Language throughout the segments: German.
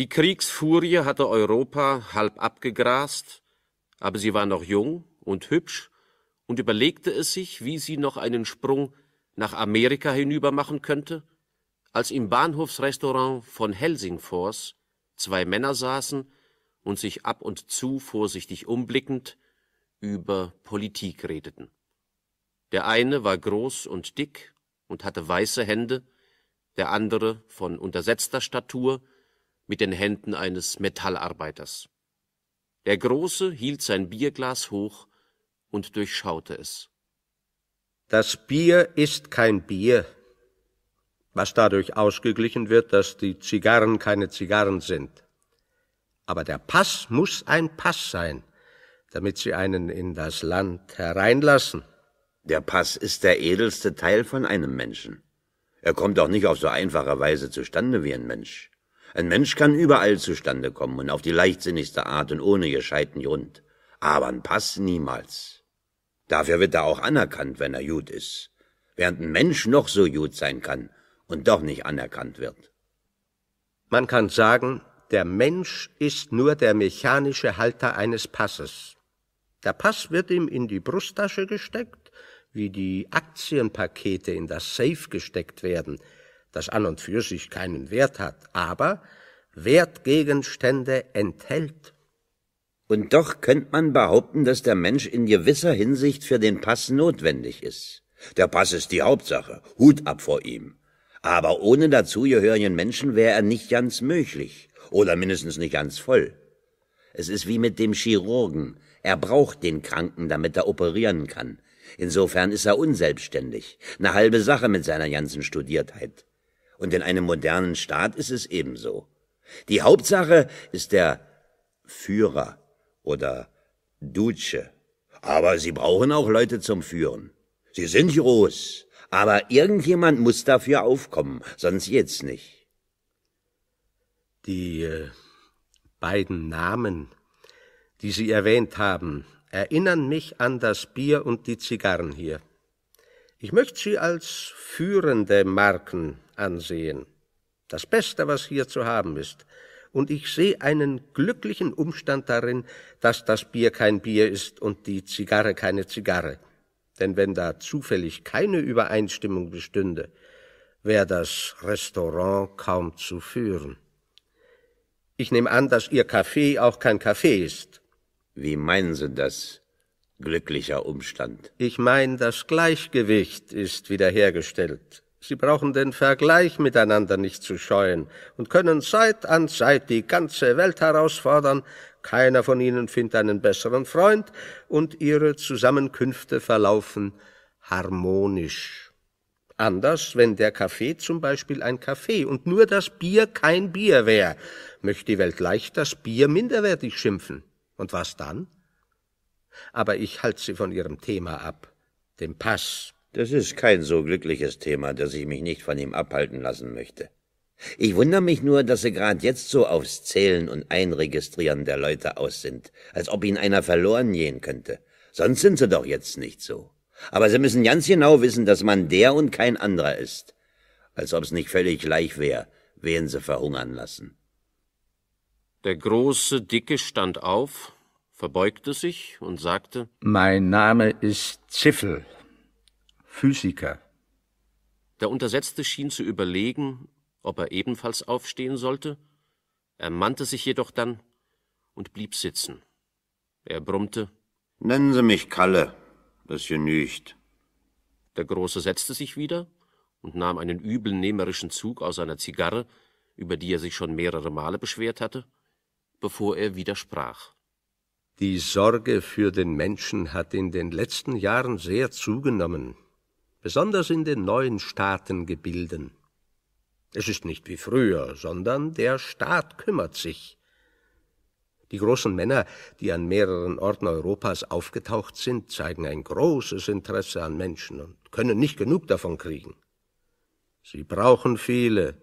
Die Kriegsfurie hatte Europa halb abgegrast, aber sie war noch jung und hübsch und überlegte es sich, wie sie noch einen Sprung nach Amerika hinüber machen könnte, als im Bahnhofsrestaurant von Helsingfors zwei Männer saßen und sich ab und zu vorsichtig umblickend über Politik redeten. Der eine war groß und dick und hatte weiße Hände, der andere von untersetzter Statur mit den Händen eines Metallarbeiters. Der Große hielt sein Bierglas hoch und durchschaute es. Das Bier ist kein Bier, was dadurch ausgeglichen wird, dass die Zigarren keine Zigarren sind. Aber der Pass muss ein Pass sein, damit sie einen in das Land hereinlassen. Der Pass ist der edelste Teil von einem Menschen. Er kommt auch nicht auf so einfache Weise zustande wie ein Mensch. Ein Mensch kann überall zustande kommen und auf die leichtsinnigste Art und ohne gescheiten Grund. Aber ein Pass niemals. Dafür wird er auch anerkannt, wenn er gut ist. Während ein Mensch noch so gut sein kann und doch nicht anerkannt wird. Man kann sagen, der Mensch ist nur der mechanische Halter eines Passes. Der Pass wird ihm in die Brusttasche gesteckt, wie die Aktienpakete in das Safe gesteckt werden – das an und für sich keinen Wert hat, aber Wertgegenstände enthält. Und doch könnte man behaupten, dass der Mensch in gewisser Hinsicht für den Pass notwendig ist. Der Pass ist die Hauptsache, Hut ab vor ihm. Aber ohne dazugehörigen Menschen wäre er nicht ganz möglich, oder mindestens nicht ganz voll. Es ist wie mit dem Chirurgen, er braucht den Kranken, damit er operieren kann. Insofern ist er unselbstständig, eine halbe Sache mit seiner ganzen Studiertheit. Und in einem modernen Staat ist es ebenso. Die Hauptsache ist der Führer oder Duce. Aber sie brauchen auch Leute zum Führen. Sie sind groß, aber irgendjemand muss dafür aufkommen, sonst jetzt nicht. Die äh, beiden Namen, die Sie erwähnt haben, erinnern mich an das Bier und die Zigarren hier. Ich möchte sie als führende Marken ansehen. Das Beste, was hier zu haben ist. Und ich sehe einen glücklichen Umstand darin, dass das Bier kein Bier ist und die Zigarre keine Zigarre. Denn wenn da zufällig keine Übereinstimmung bestünde, wäre das Restaurant kaum zu führen. Ich nehme an, dass Ihr Kaffee auch kein Kaffee ist. Wie meinen Sie das? Glücklicher Umstand. Ich meine, das Gleichgewicht ist wiederhergestellt. Sie brauchen den Vergleich miteinander nicht zu scheuen und können Zeit an Zeit die ganze Welt herausfordern. Keiner von ihnen findet einen besseren Freund und ihre Zusammenkünfte verlaufen harmonisch. Anders, wenn der Kaffee zum Beispiel ein Kaffee und nur das Bier kein Bier wäre, möchte die Welt leicht das Bier minderwertig schimpfen. Und was dann? aber ich halte Sie von Ihrem Thema ab, dem Pass. Das ist kein so glückliches Thema, dass ich mich nicht von ihm abhalten lassen möchte. Ich wundere mich nur, dass Sie gerade jetzt so aufs Zählen und Einregistrieren der Leute aus sind, als ob Ihnen einer verloren gehen könnte. Sonst sind Sie doch jetzt nicht so. Aber Sie müssen ganz genau wissen, dass man der und kein anderer ist. Als ob's nicht völlig gleich wäre, wen Sie verhungern lassen. Der große Dicke stand auf, verbeugte sich und sagte Mein Name ist Ziffel, Physiker. Der Untersetzte schien zu überlegen, ob er ebenfalls aufstehen sollte, ermannte sich jedoch dann und blieb sitzen. Er brummte Nennen Sie mich Kalle, das genügt. Der Große setzte sich wieder und nahm einen üblen nehmerischen Zug aus seiner Zigarre, über die er sich schon mehrere Male beschwert hatte, bevor er widersprach. Die Sorge für den Menschen hat in den letzten Jahren sehr zugenommen, besonders in den neuen Staaten gebilden. Es ist nicht wie früher, sondern der Staat kümmert sich. Die großen Männer, die an mehreren Orten Europas aufgetaucht sind, zeigen ein großes Interesse an Menschen und können nicht genug davon kriegen. Sie brauchen viele,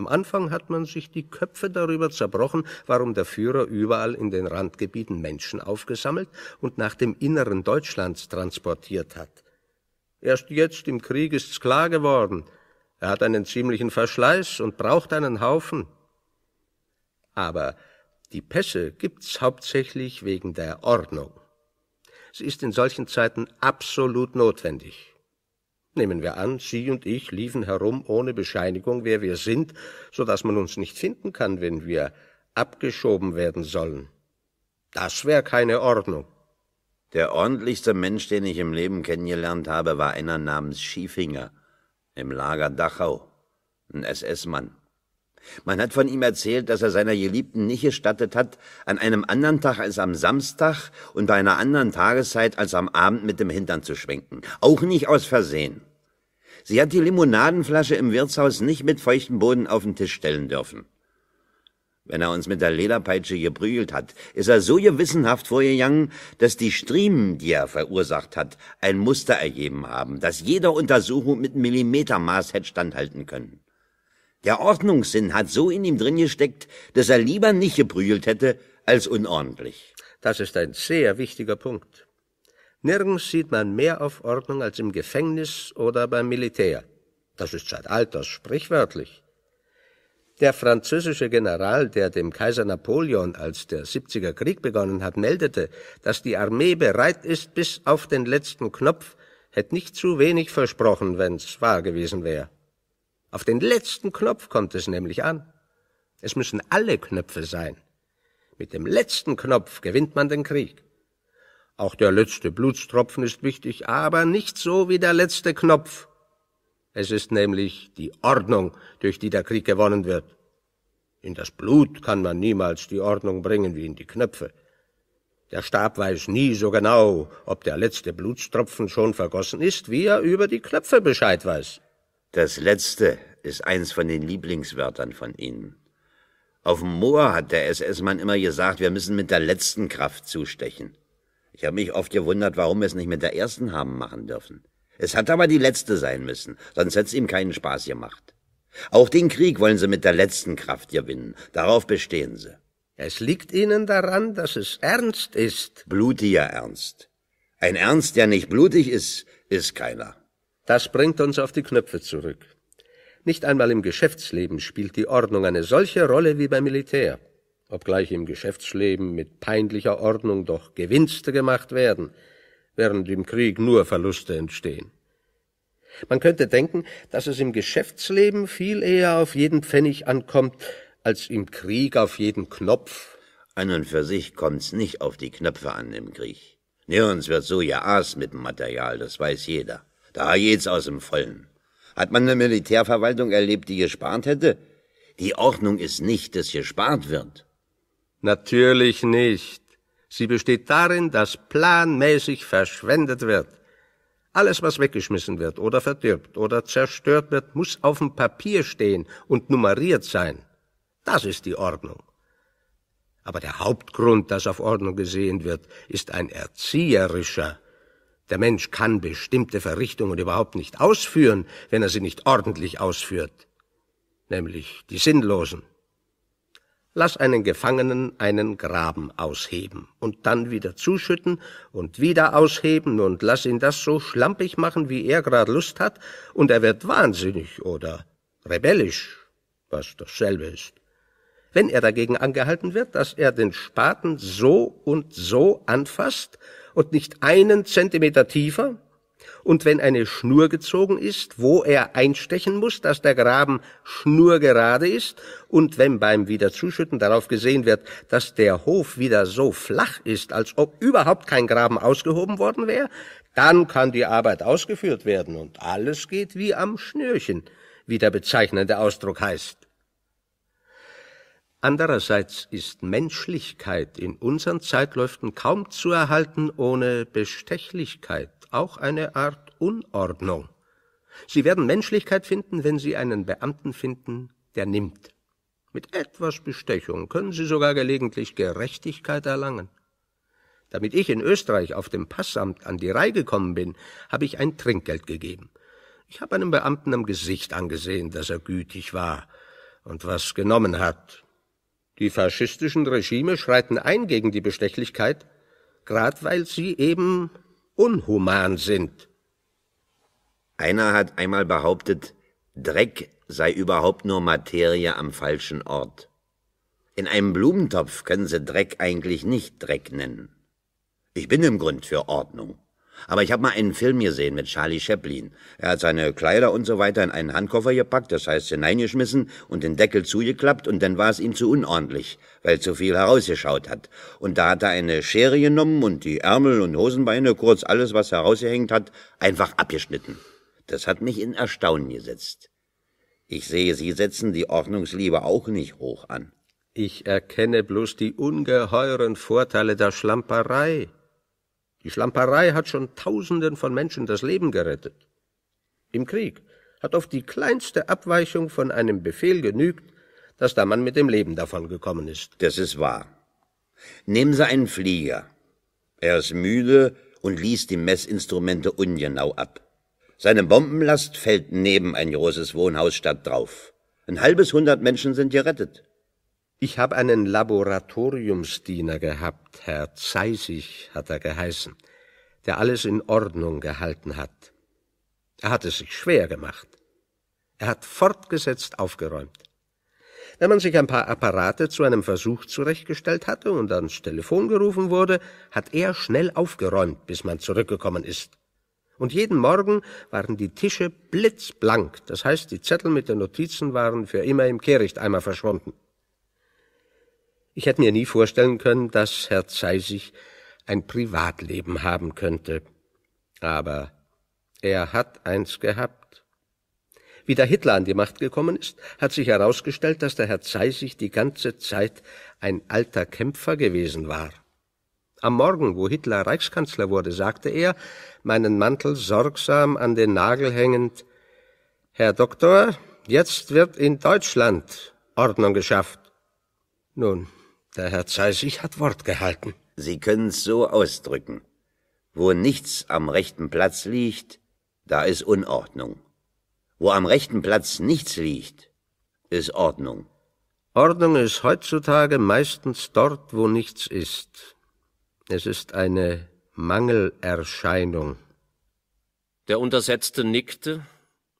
am Anfang hat man sich die Köpfe darüber zerbrochen, warum der Führer überall in den Randgebieten Menschen aufgesammelt und nach dem Inneren Deutschlands transportiert hat. Erst jetzt im Krieg ist's klar geworden. Er hat einen ziemlichen Verschleiß und braucht einen Haufen. Aber die Pässe gibt's hauptsächlich wegen der Ordnung. Sie ist in solchen Zeiten absolut notwendig. Nehmen wir an, Sie und ich liefen herum ohne Bescheinigung, wer wir sind, so dass man uns nicht finden kann, wenn wir abgeschoben werden sollen. Das wäre keine Ordnung. Der ordentlichste Mensch, den ich im Leben kennengelernt habe, war einer namens Schiefinger im Lager Dachau, ein SS-Mann. Man hat von ihm erzählt, dass er seiner Geliebten nicht gestattet hat, an einem anderen Tag als am Samstag und bei einer anderen Tageszeit als am Abend mit dem Hintern zu schwenken. Auch nicht aus Versehen. Sie hat die Limonadenflasche im Wirtshaus nicht mit feuchtem Boden auf den Tisch stellen dürfen. Wenn er uns mit der Lederpeitsche geprügelt hat, ist er so gewissenhaft vorgegangen, dass die Striemen, die er verursacht hat, ein Muster ergeben haben, das jeder Untersuchung mit Millimetermaß hätte standhalten können. Der Ordnungssinn hat so in ihm drin gesteckt, dass er lieber nicht geprügelt hätte als unordentlich. Das ist ein sehr wichtiger Punkt. Nirgends sieht man mehr auf Ordnung als im Gefängnis oder beim Militär. Das ist seit alters sprichwörtlich. Der französische General, der dem Kaiser Napoleon, als der 70er Krieg begonnen hat, meldete, dass die Armee bereit ist bis auf den letzten Knopf, hätte nicht zu wenig versprochen, wenn's wahr gewesen wäre. Auf den letzten Knopf kommt es nämlich an. Es müssen alle Knöpfe sein. Mit dem letzten Knopf gewinnt man den Krieg. Auch der letzte Blutstropfen ist wichtig, aber nicht so wie der letzte Knopf. Es ist nämlich die Ordnung, durch die der Krieg gewonnen wird. In das Blut kann man niemals die Ordnung bringen wie in die Knöpfe. Der Stab weiß nie so genau, ob der letzte Blutstropfen schon vergossen ist, wie er über die Knöpfe Bescheid weiß. Das letzte ist eins von den Lieblingswörtern von Ihnen. Auf dem Moor hat der SS-Mann immer gesagt, wir müssen mit der letzten Kraft zustechen. Ich habe mich oft gewundert, warum wir es nicht mit der ersten haben machen dürfen. Es hat aber die letzte sein müssen, sonst hätte es ihm keinen Spaß gemacht. Auch den Krieg wollen sie mit der letzten Kraft gewinnen. Darauf bestehen sie. Es liegt ihnen daran, dass es ernst ist. Blutiger Ernst. Ein Ernst, der nicht blutig ist, ist keiner. Das bringt uns auf die Knöpfe zurück. Nicht einmal im Geschäftsleben spielt die Ordnung eine solche Rolle wie beim Militär, obgleich im Geschäftsleben mit peinlicher Ordnung doch Gewinste gemacht werden, während im Krieg nur Verluste entstehen. Man könnte denken, dass es im Geschäftsleben viel eher auf jeden Pfennig ankommt, als im Krieg auf jeden Knopf. An und für sich kommt's nicht auf die Knöpfe an im Krieg. Nirgends wird so ja Aas mit dem Material, das weiß jeder. Da geht's aus dem Vollen. Hat man eine Militärverwaltung erlebt, die gespart hätte? Die Ordnung ist nicht, dass gespart wird. Natürlich nicht. Sie besteht darin, dass planmäßig verschwendet wird. Alles, was weggeschmissen wird oder verdirbt oder zerstört wird, muss auf dem Papier stehen und nummeriert sein. Das ist die Ordnung. Aber der Hauptgrund, dass auf Ordnung gesehen wird, ist ein erzieherischer. Der Mensch kann bestimmte Verrichtungen überhaupt nicht ausführen, wenn er sie nicht ordentlich ausführt, nämlich die sinnlosen. Lass einen Gefangenen einen Graben ausheben und dann wieder zuschütten und wieder ausheben und lass ihn das so schlampig machen, wie er gerade Lust hat, und er wird wahnsinnig oder rebellisch, was dasselbe ist. Wenn er dagegen angehalten wird, dass er den Spaten so und so anfasst und nicht einen Zentimeter tiefer, und wenn eine Schnur gezogen ist, wo er einstechen muss, dass der Graben schnurgerade ist, und wenn beim Wiederzuschütten darauf gesehen wird, dass der Hof wieder so flach ist, als ob überhaupt kein Graben ausgehoben worden wäre, dann kann die Arbeit ausgeführt werden und alles geht wie am Schnürchen, wie der bezeichnende Ausdruck heißt. Andererseits ist Menschlichkeit in unseren Zeitläuften kaum zu erhalten ohne Bestechlichkeit, auch eine Art Unordnung. Sie werden Menschlichkeit finden, wenn Sie einen Beamten finden, der nimmt. Mit etwas Bestechung können Sie sogar gelegentlich Gerechtigkeit erlangen. Damit ich in Österreich auf dem Passamt an die Reihe gekommen bin, habe ich ein Trinkgeld gegeben. Ich habe einem Beamten am Gesicht angesehen, dass er gütig war und was genommen hat. Die faschistischen Regime schreiten ein gegen die Bestechlichkeit, grad weil sie eben unhuman sind. Einer hat einmal behauptet, Dreck sei überhaupt nur Materie am falschen Ort. In einem Blumentopf können sie Dreck eigentlich nicht Dreck nennen. Ich bin im Grund für Ordnung. Aber ich habe mal einen Film gesehen mit Charlie Chaplin. Er hat seine Kleider und so weiter in einen Handkoffer gepackt, das heißt hineingeschmissen und den Deckel zugeklappt und dann war es ihm zu unordentlich, weil zu viel herausgeschaut hat. Und da hat er eine Schere genommen und die Ärmel und Hosenbeine, kurz alles, was herausgehängt hat, einfach abgeschnitten. Das hat mich in Erstaunen gesetzt. Ich sehe, Sie setzen die Ordnungsliebe auch nicht hoch an. Ich erkenne bloß die ungeheuren Vorteile der Schlamperei, die Schlamperei hat schon Tausenden von Menschen das Leben gerettet. Im Krieg hat oft die kleinste Abweichung von einem Befehl genügt, dass der Mann mit dem Leben davon gekommen ist. Das ist wahr. Nehmen Sie einen Flieger. Er ist müde und liest die Messinstrumente ungenau ab. Seine Bombenlast fällt neben ein großes Wohnhaus statt drauf. Ein halbes hundert Menschen sind gerettet. Ich habe einen Laboratoriumsdiener gehabt, Herr Zeisig hat er geheißen, der alles in Ordnung gehalten hat. Er hat es sich schwer gemacht. Er hat fortgesetzt aufgeräumt. Wenn man sich ein paar Apparate zu einem Versuch zurechtgestellt hatte und ans Telefon gerufen wurde, hat er schnell aufgeräumt, bis man zurückgekommen ist. Und jeden Morgen waren die Tische blitzblank, das heißt, die Zettel mit den Notizen waren für immer im Kehrichteimer verschwunden. Ich hätte mir nie vorstellen können, dass Herr Zeisig ein Privatleben haben könnte. Aber er hat eins gehabt. Wie der Hitler an die Macht gekommen ist, hat sich herausgestellt, dass der Herr Zeisig die ganze Zeit ein alter Kämpfer gewesen war. Am Morgen, wo Hitler Reichskanzler wurde, sagte er, meinen Mantel sorgsam an den Nagel hängend, Herr Doktor, jetzt wird in Deutschland Ordnung geschafft. Nun, der Herr Zeisig hat Wort gehalten. Sie können's so ausdrücken. Wo nichts am rechten Platz liegt, da ist Unordnung. Wo am rechten Platz nichts liegt, ist Ordnung. Ordnung ist heutzutage meistens dort, wo nichts ist. Es ist eine Mangelerscheinung. Der Untersetzte nickte,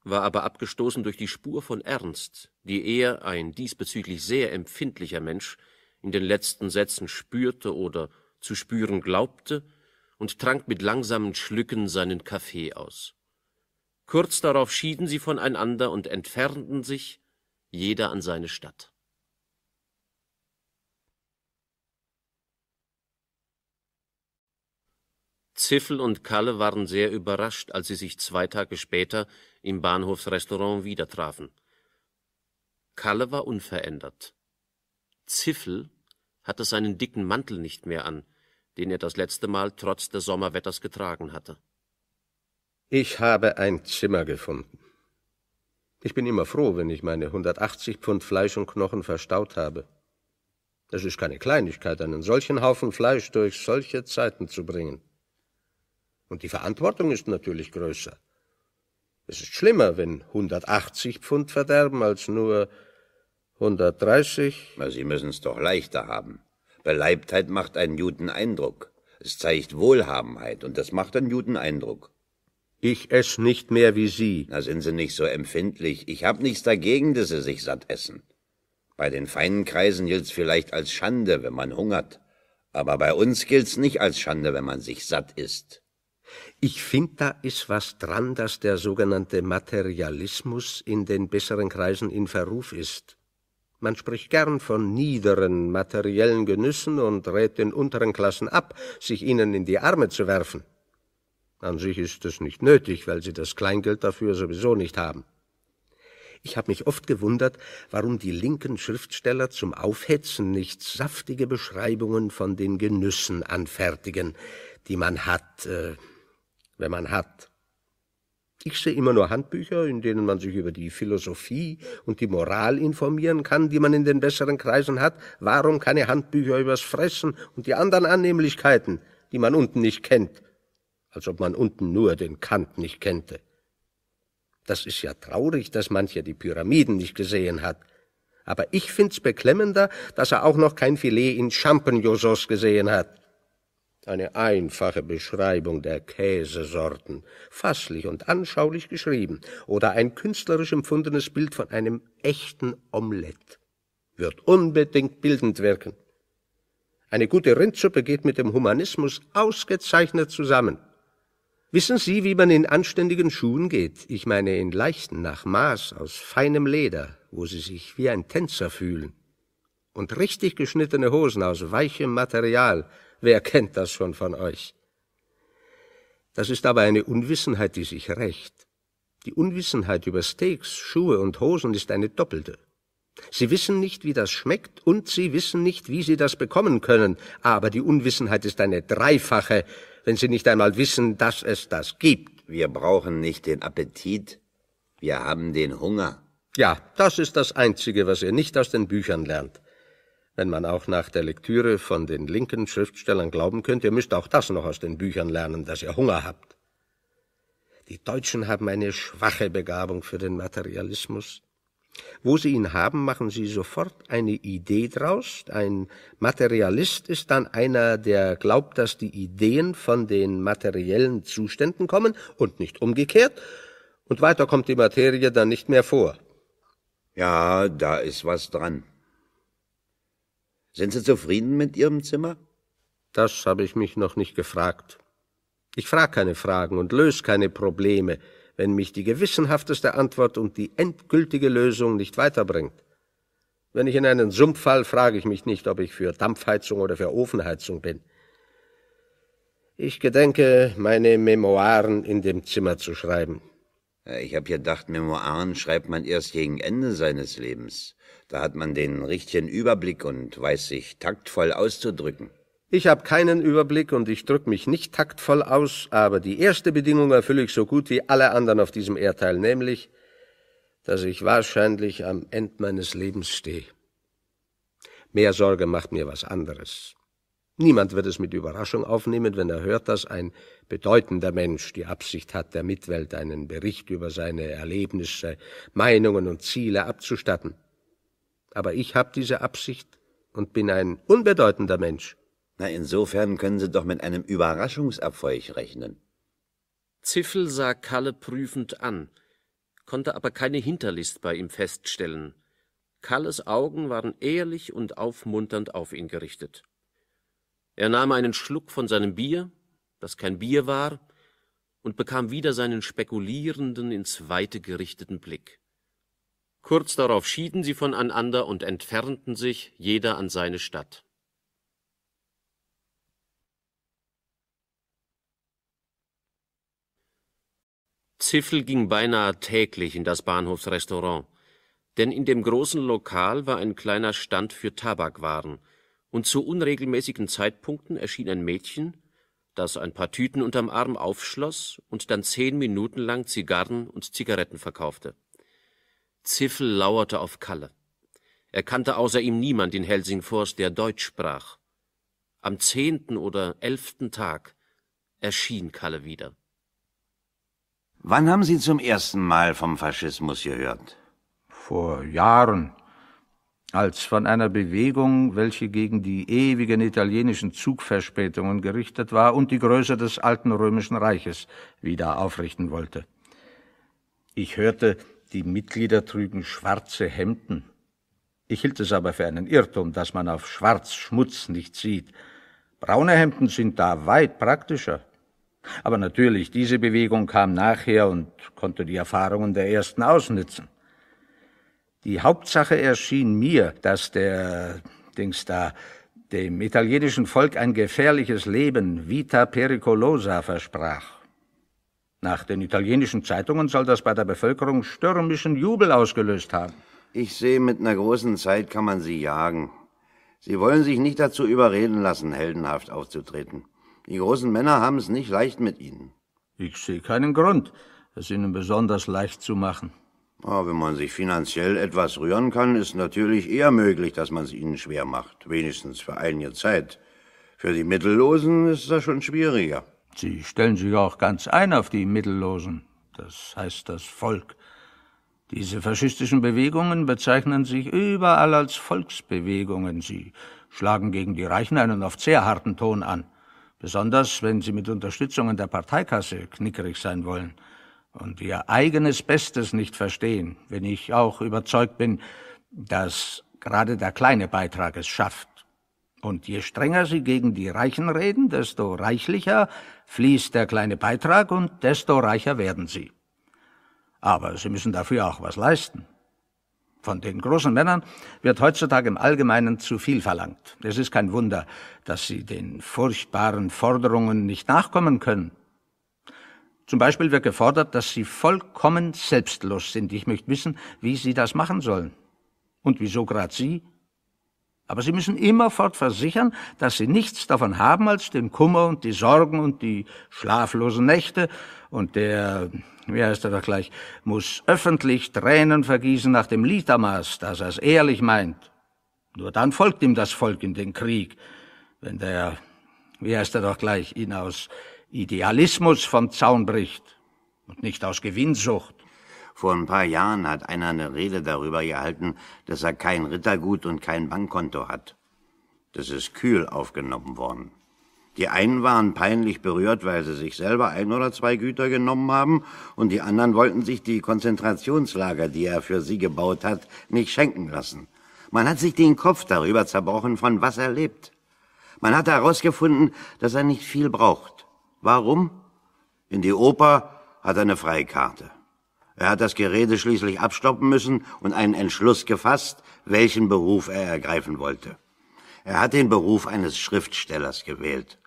war aber abgestoßen durch die Spur von Ernst, die er, ein diesbezüglich sehr empfindlicher Mensch, in den letzten Sätzen spürte oder zu spüren glaubte, und trank mit langsamen Schlücken seinen Kaffee aus. Kurz darauf schieden sie voneinander und entfernten sich, jeder an seine Stadt. Ziffel und Kalle waren sehr überrascht, als sie sich zwei Tage später im Bahnhofsrestaurant wieder trafen. Kalle war unverändert. Ziffel hatte seinen dicken Mantel nicht mehr an, den er das letzte Mal trotz des Sommerwetters getragen hatte. Ich habe ein Zimmer gefunden. Ich bin immer froh, wenn ich meine 180 Pfund Fleisch und Knochen verstaut habe. Es ist keine Kleinigkeit, einen solchen Haufen Fleisch durch solche Zeiten zu bringen. Und die Verantwortung ist natürlich größer. Es ist schlimmer, wenn 180 Pfund verderben, als nur 130. Na, Sie müssen es doch leichter haben. Beleibtheit macht einen guten Eindruck. Es zeigt Wohlhabenheit und das macht einen guten Eindruck. Ich ess nicht mehr wie Sie. Na, sind Sie nicht so empfindlich. Ich hab nichts dagegen, dass Sie sich satt essen. Bei den feinen Kreisen gilt's vielleicht als Schande, wenn man hungert. Aber bei uns gilt's nicht als Schande, wenn man sich satt isst. Ich finde, da ist was dran, dass der sogenannte Materialismus in den besseren Kreisen in Verruf ist. Man spricht gern von niederen materiellen Genüssen und rät den unteren Klassen ab, sich ihnen in die Arme zu werfen. An sich ist es nicht nötig, weil sie das Kleingeld dafür sowieso nicht haben. Ich habe mich oft gewundert, warum die linken Schriftsteller zum Aufhetzen nicht saftige Beschreibungen von den Genüssen anfertigen, die man hat, äh, wenn man hat. Ich sehe immer nur Handbücher, in denen man sich über die Philosophie und die Moral informieren kann, die man in den besseren Kreisen hat. Warum keine Handbücher übers Fressen und die anderen Annehmlichkeiten, die man unten nicht kennt? Als ob man unten nur den Kant nicht kennte. Das ist ja traurig, dass mancher die Pyramiden nicht gesehen hat. Aber ich find's beklemmender, dass er auch noch kein Filet in Champignonsauce gesehen hat. Eine einfache Beschreibung der Käsesorten, fasslich und anschaulich geschrieben, oder ein künstlerisch empfundenes Bild von einem echten Omelett wird unbedingt bildend wirken. Eine gute Rindsuppe geht mit dem Humanismus ausgezeichnet zusammen. Wissen Sie, wie man in anständigen Schuhen geht? Ich meine in leichten nach Maß aus feinem Leder, wo Sie sich wie ein Tänzer fühlen. Und richtig geschnittene Hosen aus weichem Material, Wer kennt das schon von euch? Das ist aber eine Unwissenheit, die sich rächt. Die Unwissenheit über Steaks, Schuhe und Hosen ist eine doppelte. Sie wissen nicht, wie das schmeckt, und sie wissen nicht, wie sie das bekommen können, aber die Unwissenheit ist eine dreifache, wenn sie nicht einmal wissen, dass es das gibt. Wir brauchen nicht den Appetit, wir haben den Hunger. Ja, das ist das Einzige, was ihr nicht aus den Büchern lernt. Wenn man auch nach der Lektüre von den linken Schriftstellern glauben könnte, ihr müsst auch das noch aus den Büchern lernen, dass ihr Hunger habt. Die Deutschen haben eine schwache Begabung für den Materialismus. Wo sie ihn haben, machen sie sofort eine Idee draus. Ein Materialist ist dann einer, der glaubt, dass die Ideen von den materiellen Zuständen kommen und nicht umgekehrt. Und weiter kommt die Materie dann nicht mehr vor. Ja, da ist was dran. Sind Sie zufrieden mit Ihrem Zimmer? Das habe ich mich noch nicht gefragt. Ich frage keine Fragen und löse keine Probleme, wenn mich die gewissenhafteste Antwort und die endgültige Lösung nicht weiterbringt. Wenn ich in einen Sumpf fall, frage ich mich nicht, ob ich für Dampfheizung oder für Ofenheizung bin. Ich gedenke, meine Memoiren in dem Zimmer zu schreiben. Äh, ich hab gedacht, Memoiren schreibt man erst gegen Ende seines Lebens. Da hat man den richtigen Überblick und weiß sich taktvoll auszudrücken. Ich hab keinen Überblick und ich drück mich nicht taktvoll aus, aber die erste Bedingung erfülle ich so gut wie alle anderen auf diesem Erdteil, nämlich, dass ich wahrscheinlich am Ende meines Lebens stehe. Mehr Sorge macht mir was anderes. Niemand wird es mit Überraschung aufnehmen, wenn er hört, dass ein bedeutender Mensch die Absicht hat, der Mitwelt einen Bericht über seine Erlebnisse, Meinungen und Ziele abzustatten. Aber ich habe diese Absicht und bin ein unbedeutender Mensch. Na, insofern können Sie doch mit einem Überraschungserfolg rechnen. Ziffel sah Kalle prüfend an, konnte aber keine Hinterlist bei ihm feststellen. Kalles Augen waren ehrlich und aufmunternd auf ihn gerichtet. Er nahm einen Schluck von seinem Bier, das kein Bier war, und bekam wieder seinen spekulierenden, ins Weite gerichteten Blick. Kurz darauf schieden sie voneinander und entfernten sich, jeder an seine Stadt. Ziffel ging beinahe täglich in das Bahnhofsrestaurant, denn in dem großen Lokal war ein kleiner Stand für Tabakwaren, und zu unregelmäßigen Zeitpunkten erschien ein Mädchen, das ein paar Tüten unterm Arm aufschloss und dann zehn Minuten lang Zigarren und Zigaretten verkaufte. Ziffel lauerte auf Kalle. Er kannte außer ihm niemand in Helsingfors, der Deutsch sprach. Am zehnten oder elften Tag erschien Kalle wieder. Wann haben Sie zum ersten Mal vom Faschismus gehört? Vor Jahren als von einer Bewegung, welche gegen die ewigen italienischen Zugverspätungen gerichtet war und die Größe des alten römischen Reiches wieder aufrichten wollte. Ich hörte, die Mitglieder trügen schwarze Hemden. Ich hielt es aber für einen Irrtum, dass man auf schwarz Schmutz nicht sieht. Braune Hemden sind da weit praktischer. Aber natürlich, diese Bewegung kam nachher und konnte die Erfahrungen der ersten ausnützen. Die Hauptsache erschien mir, dass der Dings da dem italienischen Volk ein gefährliches Leben vita pericolosa versprach. Nach den italienischen Zeitungen soll das bei der Bevölkerung stürmischen Jubel ausgelöst haben. Ich sehe, mit einer großen Zeit kann man sie jagen. Sie wollen sich nicht dazu überreden lassen, heldenhaft aufzutreten. Die großen Männer haben es nicht leicht mit ihnen. Ich sehe keinen Grund, es ihnen besonders leicht zu machen. Aber wenn man sich finanziell etwas rühren kann, ist natürlich eher möglich, dass man es ihnen schwer macht, wenigstens für einige Zeit. Für die Mittellosen ist das schon schwieriger. Sie stellen sich auch ganz ein auf die Mittellosen, das heißt das Volk. Diese faschistischen Bewegungen bezeichnen sich überall als Volksbewegungen. Sie schlagen gegen die Reichen einen oft sehr harten Ton an, besonders wenn sie mit Unterstützung in der Parteikasse knickerig sein wollen und ihr eigenes Bestes nicht verstehen, wenn ich auch überzeugt bin, dass gerade der kleine Beitrag es schafft. Und je strenger sie gegen die Reichen reden, desto reichlicher fließt der kleine Beitrag und desto reicher werden sie. Aber sie müssen dafür auch was leisten. Von den großen Männern wird heutzutage im Allgemeinen zu viel verlangt. Es ist kein Wunder, dass sie den furchtbaren Forderungen nicht nachkommen können. Zum Beispiel wird gefordert, dass sie vollkommen selbstlos sind. Ich möchte wissen, wie sie das machen sollen. Und wieso gerade sie? Aber sie müssen immerfort versichern, dass sie nichts davon haben als den Kummer und die Sorgen und die schlaflosen Nächte. Und der, wie heißt er doch gleich, muss öffentlich Tränen vergießen nach dem Litermaß, dass er es ehrlich meint. Nur dann folgt ihm das Volk in den Krieg, wenn der, wie heißt er doch gleich, ihn aus Idealismus vom Zaun bricht und nicht aus Gewinnsucht. Vor ein paar Jahren hat einer eine Rede darüber gehalten, dass er kein Rittergut und kein Bankkonto hat. Das ist kühl aufgenommen worden. Die einen waren peinlich berührt, weil sie sich selber ein oder zwei Güter genommen haben, und die anderen wollten sich die Konzentrationslager, die er für sie gebaut hat, nicht schenken lassen. Man hat sich den Kopf darüber zerbrochen, von was er lebt. Man hat herausgefunden, dass er nicht viel braucht. Warum? In die Oper hat er eine Freikarte. Er hat das Gerede schließlich abstoppen müssen und einen Entschluss gefasst, welchen Beruf er ergreifen wollte. Er hat den Beruf eines Schriftstellers gewählt.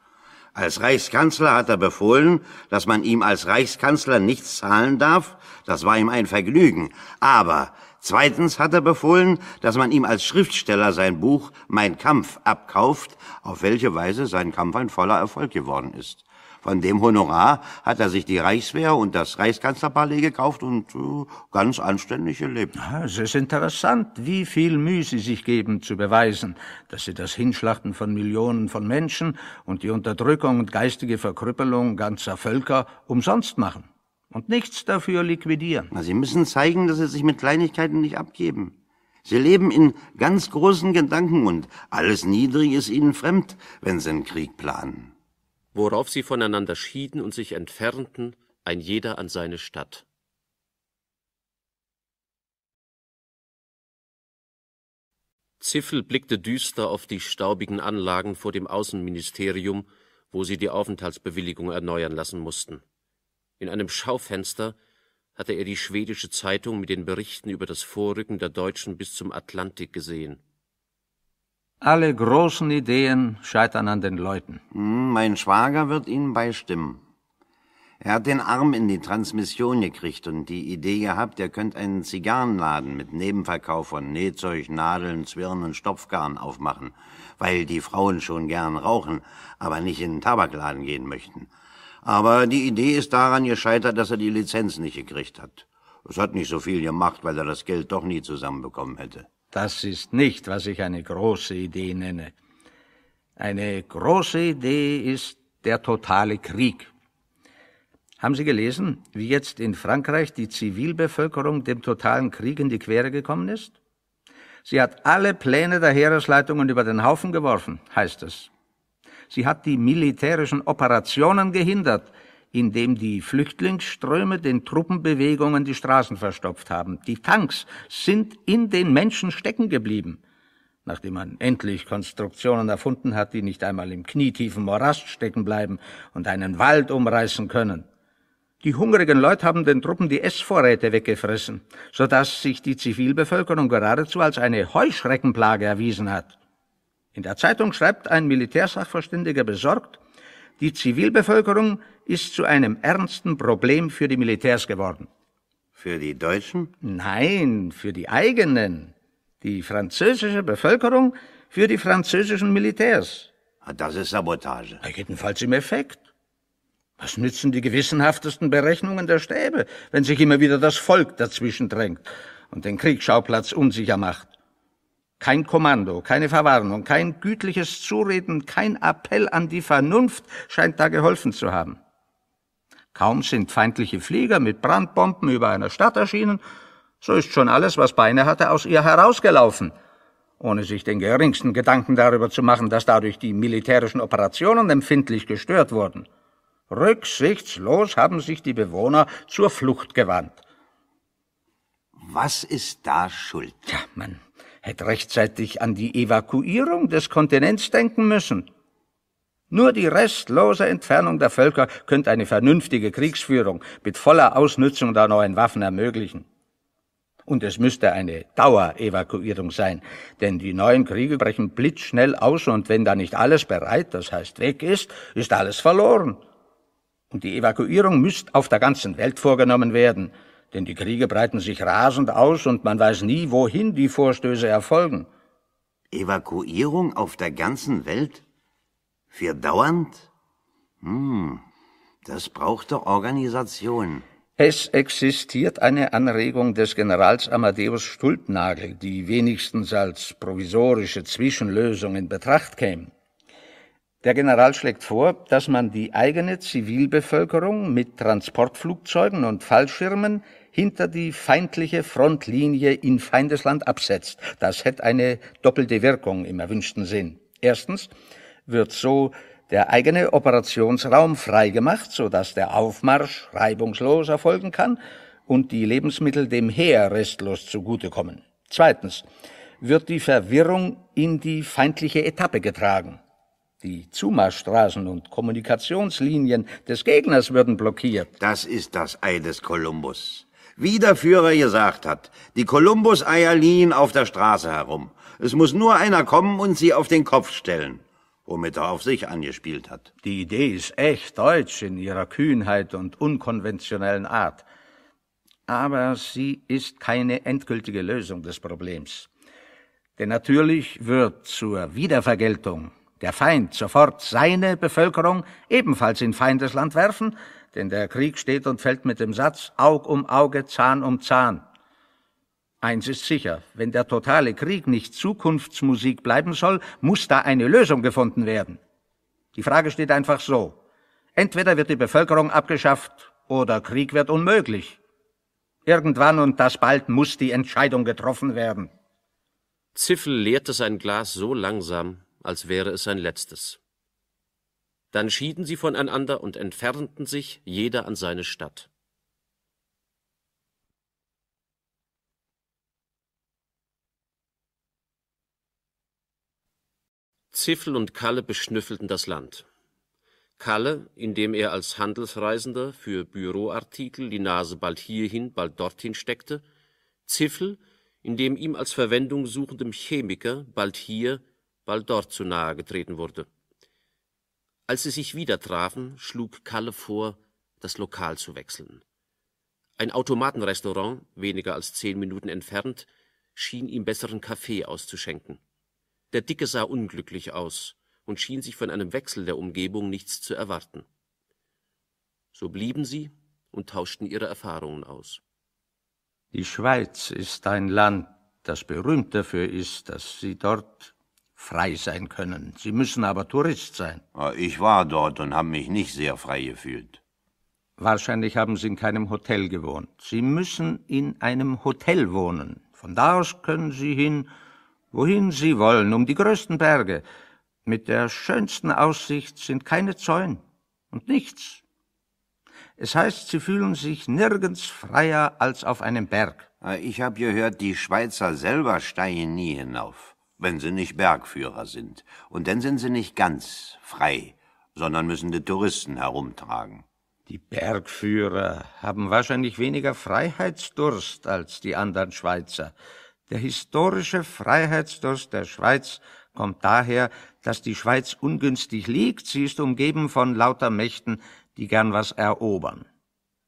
Als Reichskanzler hat er befohlen, dass man ihm als Reichskanzler nichts zahlen darf. Das war ihm ein Vergnügen. Aber zweitens hat er befohlen, dass man ihm als Schriftsteller sein Buch Mein Kampf abkauft, auf welche Weise sein Kampf ein voller Erfolg geworden ist. Von dem Honorar hat er sich die Reichswehr und das Reichskanzlerpalais gekauft und äh, ganz anständig gelebt. Ja, ah, es ist interessant, wie viel Mühe Sie sich geben zu beweisen, dass Sie das Hinschlachten von Millionen von Menschen und die Unterdrückung und geistige Verkrüppelung ganzer Völker umsonst machen und nichts dafür liquidieren. Na, Sie müssen zeigen, dass Sie sich mit Kleinigkeiten nicht abgeben. Sie leben in ganz großen Gedanken und alles Niedrige ist ihnen fremd, wenn sie einen Krieg planen worauf sie voneinander schieden und sich entfernten, ein jeder an seine Stadt. Ziffel blickte düster auf die staubigen Anlagen vor dem Außenministerium, wo sie die Aufenthaltsbewilligung erneuern lassen mussten. In einem Schaufenster hatte er die schwedische Zeitung mit den Berichten über das Vorrücken der Deutschen bis zum Atlantik gesehen. Alle großen Ideen scheitern an den Leuten. Hm, mein Schwager wird Ihnen beistimmen. Er hat den Arm in die Transmission gekriegt und die Idee gehabt, er könnte einen Zigarrenladen mit Nebenverkauf von Nähzeug, Nadeln, Zwirn und Stopfgarn aufmachen, weil die Frauen schon gern rauchen, aber nicht in den Tabakladen gehen möchten. Aber die Idee ist daran gescheitert, dass er die Lizenz nicht gekriegt hat. Es hat nicht so viel gemacht, weil er das Geld doch nie zusammenbekommen hätte. Das ist nicht, was ich eine große Idee nenne. Eine große Idee ist der totale Krieg. Haben Sie gelesen, wie jetzt in Frankreich die Zivilbevölkerung dem totalen Krieg in die Quere gekommen ist? Sie hat alle Pläne der Heeresleitungen über den Haufen geworfen, heißt es. Sie hat die militärischen Operationen gehindert, in dem die Flüchtlingsströme den Truppenbewegungen die Straßen verstopft haben. Die Tanks sind in den Menschen stecken geblieben. Nachdem man endlich Konstruktionen erfunden hat, die nicht einmal im knietiefen Morast stecken bleiben und einen Wald umreißen können. Die hungrigen Leute haben den Truppen die Essvorräte weggefressen, sodass sich die Zivilbevölkerung geradezu als eine Heuschreckenplage erwiesen hat. In der Zeitung schreibt ein Militärsachverständiger besorgt, die Zivilbevölkerung ist zu einem ernsten Problem für die Militärs geworden. Für die Deutschen? Nein, für die eigenen. Die französische Bevölkerung für die französischen Militärs. Ah, das ist Sabotage. jedenfalls im Effekt. Was nützen die gewissenhaftesten Berechnungen der Stäbe, wenn sich immer wieder das Volk dazwischen drängt und den Kriegsschauplatz unsicher macht? Kein Kommando, keine Verwarnung, kein gütliches Zureden, kein Appell an die Vernunft scheint da geholfen zu haben. Kaum sind feindliche Flieger mit Brandbomben über einer Stadt erschienen, so ist schon alles, was Beine hatte, aus ihr herausgelaufen, ohne sich den geringsten Gedanken darüber zu machen, dass dadurch die militärischen Operationen empfindlich gestört wurden. Rücksichtslos haben sich die Bewohner zur Flucht gewandt. Was ist da schuld? Ja, man hätte rechtzeitig an die Evakuierung des Kontinents denken müssen. Nur die restlose Entfernung der Völker könnte eine vernünftige Kriegsführung mit voller Ausnützung der neuen Waffen ermöglichen. Und es müsste eine Dauerevakuierung sein, denn die neuen Kriege brechen blitzschnell aus und wenn da nicht alles bereit, das heißt weg ist, ist alles verloren. Und die Evakuierung müsste auf der ganzen Welt vorgenommen werden denn die Kriege breiten sich rasend aus und man weiß nie, wohin die Vorstöße erfolgen. Evakuierung auf der ganzen Welt? Für dauernd? Hm, das braucht doch Organisation. Es existiert eine Anregung des Generals Amadeus Stultnagel, die wenigstens als provisorische Zwischenlösung in Betracht käme. Der General schlägt vor, dass man die eigene Zivilbevölkerung mit Transportflugzeugen und Fallschirmen hinter die feindliche Frontlinie in Feindesland absetzt. Das hätte eine doppelte Wirkung im erwünschten Sinn. Erstens wird so der eigene Operationsraum freigemacht, sodass der Aufmarsch reibungslos erfolgen kann und die Lebensmittel dem Heer restlos zugutekommen. Zweitens wird die Verwirrung in die feindliche Etappe getragen. Die Zumarschstraßen und Kommunikationslinien des Gegners würden blockiert. Das ist das Ei des Kolumbus. Wie der Führer gesagt hat, die Kolumbus-Eier liegen auf der Straße herum. Es muss nur einer kommen und sie auf den Kopf stellen, womit er auf sich angespielt hat. Die Idee ist echt deutsch in ihrer Kühnheit und unkonventionellen Art. Aber sie ist keine endgültige Lösung des Problems. Denn natürlich wird zur Wiedervergeltung der Feind sofort seine Bevölkerung ebenfalls in Feindesland werfen denn der Krieg steht und fällt mit dem Satz Aug um Auge, Zahn um Zahn. Eins ist sicher, wenn der totale Krieg nicht Zukunftsmusik bleiben soll, muss da eine Lösung gefunden werden. Die Frage steht einfach so. Entweder wird die Bevölkerung abgeschafft oder Krieg wird unmöglich. Irgendwann und das bald muss die Entscheidung getroffen werden. Ziffel leerte sein Glas so langsam, als wäre es sein letztes. Dann schieden sie voneinander und entfernten sich jeder an seine Stadt. Ziffel und Kalle beschnüffelten das Land. Kalle, indem er als Handelsreisender für Büroartikel die Nase bald hierhin, bald dorthin steckte, Ziffel, indem ihm als Verwendung suchendem Chemiker bald hier, bald dort zu nahe getreten wurde. Als sie sich wieder trafen, schlug Kalle vor, das Lokal zu wechseln. Ein Automatenrestaurant, weniger als zehn Minuten entfernt, schien ihm besseren Kaffee auszuschenken. Der Dicke sah unglücklich aus und schien sich von einem Wechsel der Umgebung nichts zu erwarten. So blieben sie und tauschten ihre Erfahrungen aus. Die Schweiz ist ein Land, das berühmt dafür ist, dass sie dort frei sein können. Sie müssen aber Tourist sein. Ah, ich war dort und habe mich nicht sehr frei gefühlt. Wahrscheinlich haben Sie in keinem Hotel gewohnt. Sie müssen in einem Hotel wohnen. Von da aus können Sie hin, wohin Sie wollen, um die größten Berge. Mit der schönsten Aussicht sind keine Zäune und nichts. Es heißt, sie fühlen sich nirgends freier als auf einem Berg. Ah, ich habe gehört, die Schweizer selber steigen nie hinauf wenn sie nicht Bergführer sind. Und dann sind sie nicht ganz frei, sondern müssen die Touristen herumtragen. Die Bergführer haben wahrscheinlich weniger Freiheitsdurst als die anderen Schweizer. Der historische Freiheitsdurst der Schweiz kommt daher, dass die Schweiz ungünstig liegt, sie ist umgeben von lauter Mächten, die gern was erobern.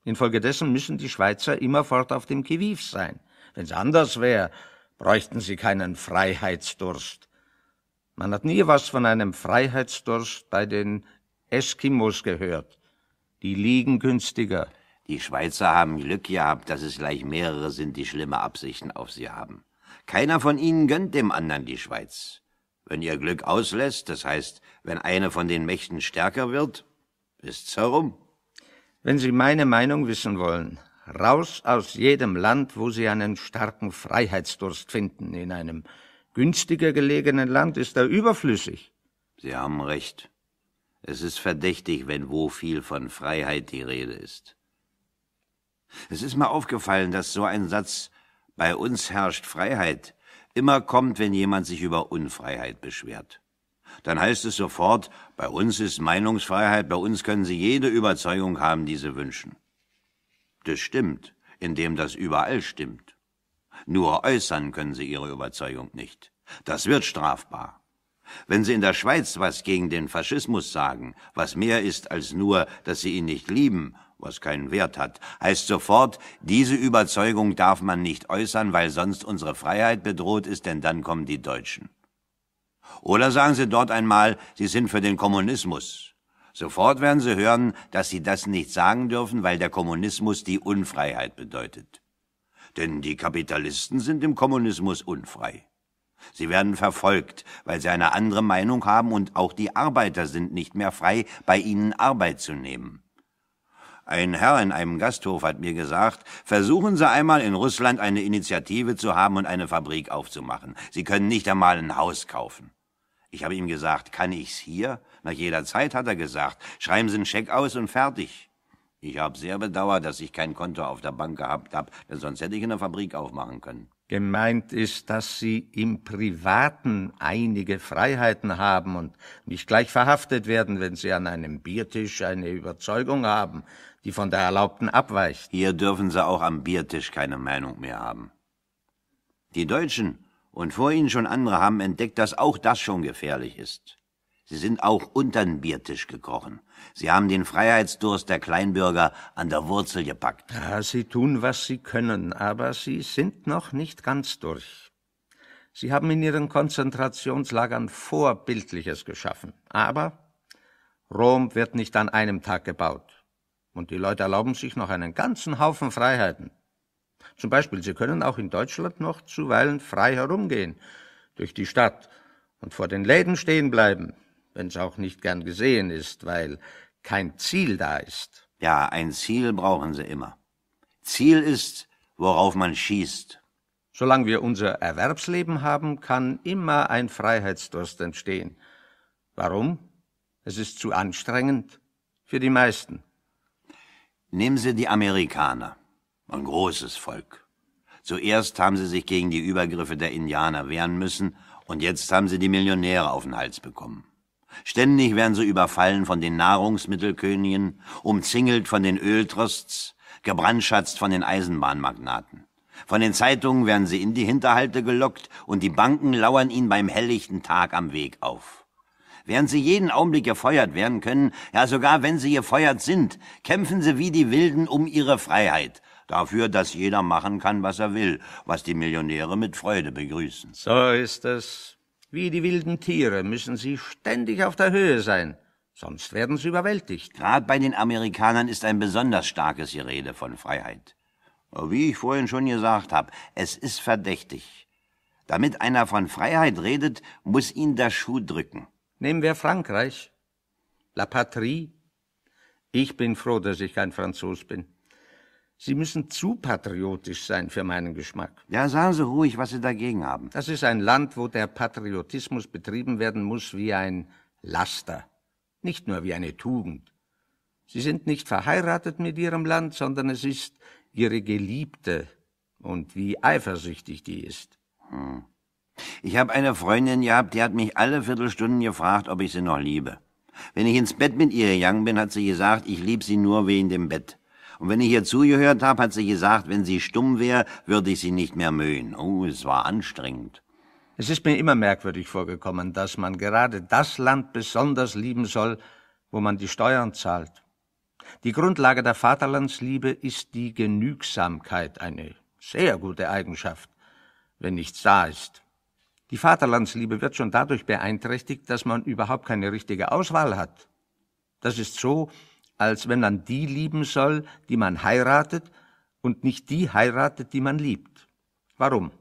Infolgedessen müssen die Schweizer immerfort auf dem Kiviv sein. Wenn's anders wäre, bräuchten Sie keinen Freiheitsdurst. Man hat nie was von einem Freiheitsdurst bei den Eskimos gehört. Die liegen günstiger. Die Schweizer haben Glück gehabt, dass es gleich mehrere sind, die schlimme Absichten auf sie haben. Keiner von ihnen gönnt dem anderen die Schweiz. Wenn ihr Glück auslässt, das heißt, wenn eine von den Mächten stärker wird, ist's herum. Wenn Sie meine Meinung wissen wollen, raus aus jedem Land, wo sie einen starken Freiheitsdurst finden. In einem günstiger gelegenen Land ist er überflüssig. Sie haben recht. Es ist verdächtig, wenn wo viel von Freiheit die Rede ist. Es ist mir aufgefallen, dass so ein Satz bei uns herrscht Freiheit immer kommt, wenn jemand sich über Unfreiheit beschwert. Dann heißt es sofort, bei uns ist Meinungsfreiheit, bei uns können Sie jede Überzeugung haben, die Sie wünschen das stimmt, indem das überall stimmt. Nur äußern können sie ihre Überzeugung nicht. Das wird strafbar. Wenn sie in der Schweiz was gegen den Faschismus sagen, was mehr ist als nur, dass sie ihn nicht lieben, was keinen Wert hat, heißt sofort, diese Überzeugung darf man nicht äußern, weil sonst unsere Freiheit bedroht ist, denn dann kommen die Deutschen. Oder sagen sie dort einmal, sie sind für den Kommunismus. Sofort werden Sie hören, dass Sie das nicht sagen dürfen, weil der Kommunismus die Unfreiheit bedeutet. Denn die Kapitalisten sind im Kommunismus unfrei. Sie werden verfolgt, weil sie eine andere Meinung haben und auch die Arbeiter sind nicht mehr frei, bei ihnen Arbeit zu nehmen. Ein Herr in einem Gasthof hat mir gesagt, versuchen Sie einmal in Russland eine Initiative zu haben und eine Fabrik aufzumachen. Sie können nicht einmal ein Haus kaufen. Ich habe ihm gesagt, kann ich's hier? Nach jeder Zeit hat er gesagt, schreiben Sie einen Scheck aus und fertig. Ich habe sehr bedauert, dass ich kein Konto auf der Bank gehabt habe, denn sonst hätte ich in der Fabrik aufmachen können. Gemeint ist, dass Sie im Privaten einige Freiheiten haben und nicht gleich verhaftet werden, wenn Sie an einem Biertisch eine Überzeugung haben, die von der erlaubten abweicht. Hier dürfen Sie auch am Biertisch keine Meinung mehr haben. Die Deutschen und vor Ihnen schon andere haben entdeckt, dass auch das schon gefährlich ist. Sie sind auch untern Biertisch gekrochen. Sie haben den Freiheitsdurst der Kleinbürger an der Wurzel gepackt. Ja, Sie tun, was Sie können, aber Sie sind noch nicht ganz durch. Sie haben in Ihren Konzentrationslagern Vorbildliches geschaffen. Aber Rom wird nicht an einem Tag gebaut. Und die Leute erlauben sich noch einen ganzen Haufen Freiheiten. Zum Beispiel, Sie können auch in Deutschland noch zuweilen frei herumgehen, durch die Stadt und vor den Läden stehen bleiben, wenn's auch nicht gern gesehen ist, weil kein Ziel da ist. Ja, ein Ziel brauchen sie immer. Ziel ist, worauf man schießt. Solange wir unser Erwerbsleben haben, kann immer ein Freiheitsdurst entstehen. Warum? Es ist zu anstrengend für die meisten. Nehmen Sie die Amerikaner, ein großes Volk. Zuerst haben sie sich gegen die Übergriffe der Indianer wehren müssen, und jetzt haben sie die Millionäre auf den Hals bekommen. Ständig werden sie überfallen von den Nahrungsmittelkönigen, umzingelt von den Öltrusts, gebrandschatzt von den Eisenbahnmagnaten. Von den Zeitungen werden sie in die Hinterhalte gelockt und die Banken lauern ihnen beim helllichten Tag am Weg auf. Während sie jeden Augenblick gefeuert werden können, ja sogar wenn sie gefeuert sind, kämpfen sie wie die Wilden um ihre Freiheit. Dafür, dass jeder machen kann, was er will, was die Millionäre mit Freude begrüßen. So ist es. Wie die wilden Tiere müssen sie ständig auf der Höhe sein, sonst werden sie überwältigt. Gerade bei den Amerikanern ist ein besonders starkes Gerede von Freiheit. Wie ich vorhin schon gesagt habe, es ist verdächtig. Damit einer von Freiheit redet, muss ihn der Schuh drücken. Nehmen wir Frankreich. La Patrie. Ich bin froh, dass ich kein Franzos bin. Sie müssen zu patriotisch sein für meinen Geschmack. Ja, sagen Sie ruhig, was Sie dagegen haben. Das ist ein Land, wo der Patriotismus betrieben werden muss wie ein Laster, nicht nur wie eine Tugend. Sie sind nicht verheiratet mit Ihrem Land, sondern es ist Ihre Geliebte und wie eifersüchtig die ist. Hm. Ich habe eine Freundin gehabt, die hat mich alle Viertelstunden gefragt, ob ich sie noch liebe. Wenn ich ins Bett mit ihr gegangen bin, hat sie gesagt, ich lieb sie nur wegen dem Bett. Und wenn ich ihr zugehört habe, hat sie gesagt, wenn sie stumm wäre, würde ich sie nicht mehr mögen. Oh, es war anstrengend. Es ist mir immer merkwürdig vorgekommen, dass man gerade das Land besonders lieben soll, wo man die Steuern zahlt. Die Grundlage der Vaterlandsliebe ist die Genügsamkeit, eine sehr gute Eigenschaft, wenn nichts da ist. Die Vaterlandsliebe wird schon dadurch beeinträchtigt, dass man überhaupt keine richtige Auswahl hat. Das ist so, als wenn man die lieben soll, die man heiratet und nicht die heiratet, die man liebt. Warum?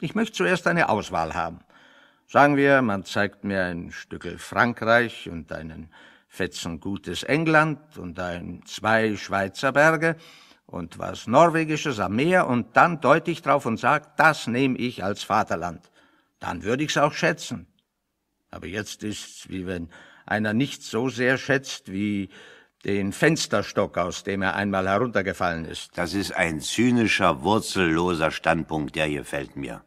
Ich möchte zuerst eine Auswahl haben. Sagen wir, man zeigt mir ein Stückel Frankreich und einen Fetzen gutes England und ein zwei Schweizer Berge und was Norwegisches am Meer und dann deute ich drauf und sag, das nehme ich als Vaterland. Dann würde ich's auch schätzen. Aber jetzt ist's, wie wenn einer nicht so sehr schätzt, wie den Fensterstock, aus dem er einmal heruntergefallen ist. Das ist ein zynischer, wurzelloser Standpunkt, der hier fällt mir.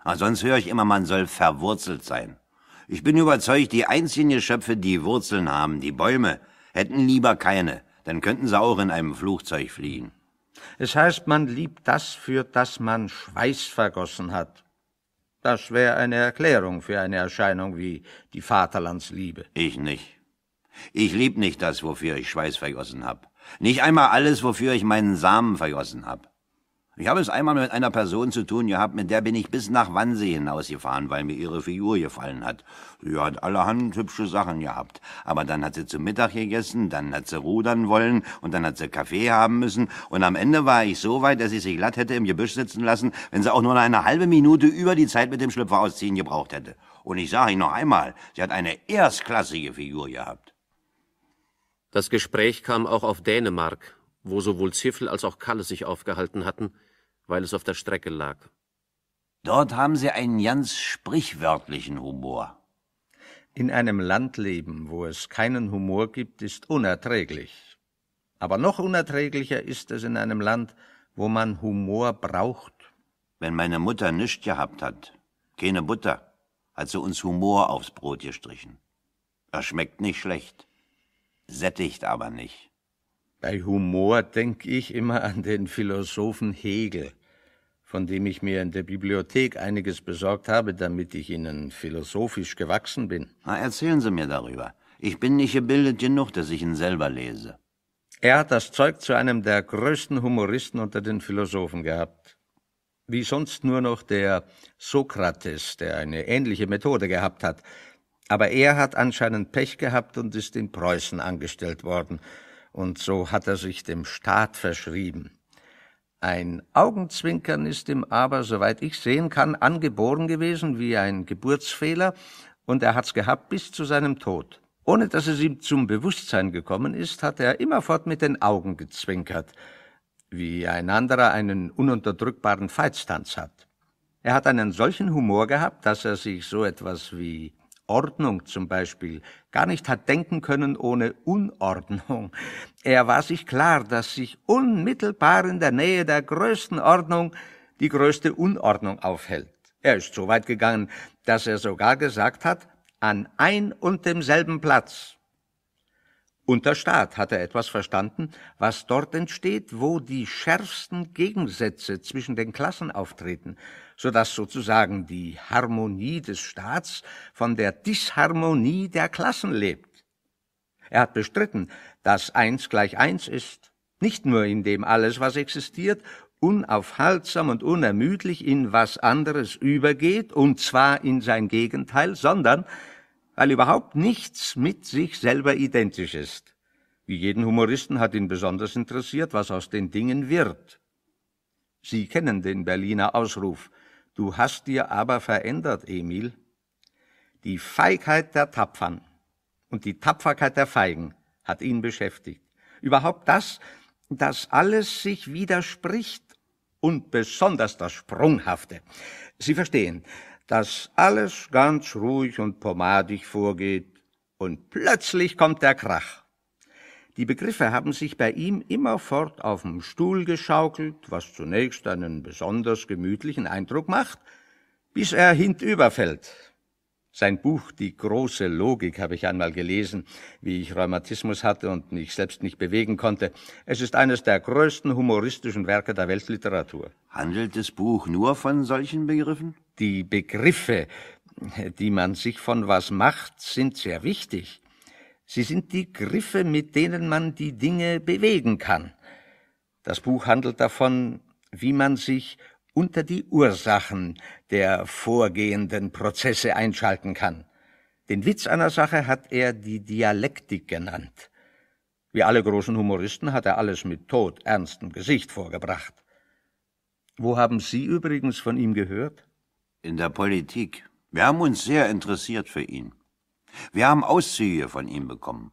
Aber ah, sonst höre ich immer, man soll verwurzelt sein. Ich bin überzeugt, die einzigen Geschöpfe, die Wurzeln haben, die Bäume, hätten lieber keine. Dann könnten sie auch in einem Flugzeug fliegen. Es heißt, man liebt das, für das man Schweiß vergossen hat. Das wäre eine Erklärung für eine Erscheinung wie die Vaterlandsliebe. Ich nicht. Ich lieb nicht das, wofür ich Schweiß vergossen hab. Nicht einmal alles, wofür ich meinen Samen vergossen hab. Ich habe es einmal mit einer Person zu tun gehabt, mit der bin ich bis nach Wannsee hinausgefahren, weil mir ihre Figur gefallen hat. Sie hat allerhand hübsche Sachen gehabt. Aber dann hat sie zu Mittag gegessen, dann hat sie rudern wollen und dann hat sie Kaffee haben müssen. Und am Ende war ich so weit, dass ich sich glatt hätte im Gebüsch sitzen lassen, wenn sie auch nur eine halbe Minute über die Zeit mit dem Schlüpfer ausziehen gebraucht hätte. Und ich sage Ihnen noch einmal, sie hat eine erstklassige Figur gehabt. Das Gespräch kam auch auf Dänemark, wo sowohl Ziffel als auch Kalle sich aufgehalten hatten, weil es auf der Strecke lag. Dort haben sie einen ganz sprichwörtlichen Humor. In einem Landleben, wo es keinen Humor gibt, ist unerträglich. Aber noch unerträglicher ist es in einem Land, wo man Humor braucht. Wenn meine Mutter nichts gehabt hat, keine Butter, hat sie uns Humor aufs Brot gestrichen. Er schmeckt nicht schlecht sättigt aber nicht. Bei Humor denke ich immer an den Philosophen Hegel, von dem ich mir in der Bibliothek einiges besorgt habe, damit ich Ihnen philosophisch gewachsen bin. Na, erzählen Sie mir darüber. Ich bin nicht gebildet genug, dass ich ihn selber lese. Er hat das Zeug zu einem der größten Humoristen unter den Philosophen gehabt. Wie sonst nur noch der Sokrates, der eine ähnliche Methode gehabt hat. Aber er hat anscheinend Pech gehabt und ist in Preußen angestellt worden. Und so hat er sich dem Staat verschrieben. Ein Augenzwinkern ist ihm aber, soweit ich sehen kann, angeboren gewesen wie ein Geburtsfehler, und er hat's gehabt bis zu seinem Tod. Ohne dass es ihm zum Bewusstsein gekommen ist, hat er immerfort mit den Augen gezwinkert, wie ein anderer einen ununterdrückbaren Feitstanz hat. Er hat einen solchen Humor gehabt, dass er sich so etwas wie Ordnung zum Beispiel gar nicht hat denken können ohne Unordnung. Er war sich klar, dass sich unmittelbar in der Nähe der größten Ordnung die größte Unordnung aufhält. Er ist so weit gegangen, dass er sogar gesagt hat, an ein und demselben Platz unter Staat hat er etwas verstanden, was dort entsteht, wo die schärfsten Gegensätze zwischen den Klassen auftreten, so dass sozusagen die Harmonie des Staats von der Disharmonie der Klassen lebt. Er hat bestritten, dass eins gleich eins ist, nicht nur in dem alles, was existiert, unaufhaltsam und unermüdlich in was anderes übergeht, und zwar in sein Gegenteil, sondern weil überhaupt nichts mit sich selber identisch ist. Wie jeden Humoristen hat ihn besonders interessiert, was aus den Dingen wird. Sie kennen den Berliner Ausruf, du hast dir aber verändert, Emil. Die Feigheit der Tapfern und die Tapferkeit der Feigen hat ihn beschäftigt. Überhaupt das, dass alles sich widerspricht und besonders das Sprunghafte. Sie verstehen, dass alles ganz ruhig und pomadig vorgeht, und plötzlich kommt der Krach. Die Begriffe haben sich bei ihm immerfort auf dem Stuhl geschaukelt, was zunächst einen besonders gemütlichen Eindruck macht, bis er hinüberfällt. Sein Buch Die große Logik habe ich einmal gelesen, wie ich Rheumatismus hatte und mich selbst nicht bewegen konnte. Es ist eines der größten humoristischen Werke der Weltliteratur. Handelt das Buch nur von solchen Begriffen? Die Begriffe, die man sich von was macht, sind sehr wichtig. Sie sind die Griffe, mit denen man die Dinge bewegen kann. Das Buch handelt davon, wie man sich unter die Ursachen der vorgehenden Prozesse einschalten kann. Den Witz einer Sache hat er die Dialektik genannt. Wie alle großen Humoristen hat er alles mit todernstem Gesicht vorgebracht. Wo haben Sie übrigens von ihm gehört? in der Politik. Wir haben uns sehr interessiert für ihn. Wir haben Auszüge von ihm bekommen.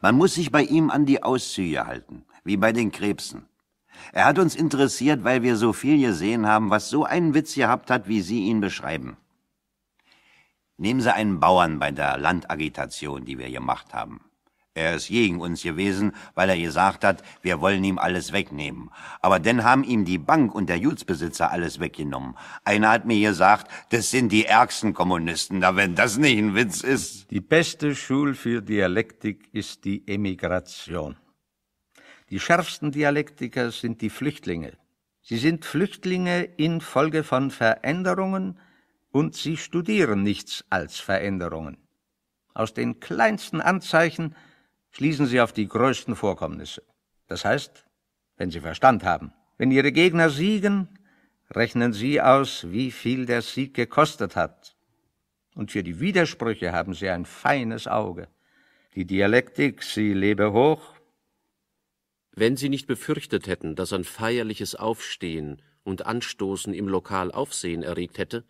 Man muss sich bei ihm an die Auszüge halten, wie bei den Krebsen. Er hat uns interessiert, weil wir so viel gesehen haben, was so einen Witz gehabt hat, wie Sie ihn beschreiben. Nehmen Sie einen Bauern bei der Landagitation, die wir gemacht haben. Er ist gegen uns gewesen, weil er gesagt hat, wir wollen ihm alles wegnehmen. Aber dann haben ihm die Bank und der Gutsbesitzer alles weggenommen. Einer hat mir gesagt, das sind die ärgsten Kommunisten, da wenn das nicht ein Witz ist. Die beste Schule für Dialektik ist die Emigration. Die schärfsten Dialektiker sind die Flüchtlinge. Sie sind Flüchtlinge infolge von Veränderungen und sie studieren nichts als Veränderungen. Aus den kleinsten Anzeichen schließen Sie auf die größten Vorkommnisse. Das heißt, wenn Sie Verstand haben. Wenn Ihre Gegner siegen, rechnen Sie aus, wie viel der Sieg gekostet hat. Und für die Widersprüche haben Sie ein feines Auge. Die Dialektik, sie lebe hoch. Wenn Sie nicht befürchtet hätten, dass ein feierliches Aufstehen und Anstoßen im Lokal Aufsehen erregt hätte,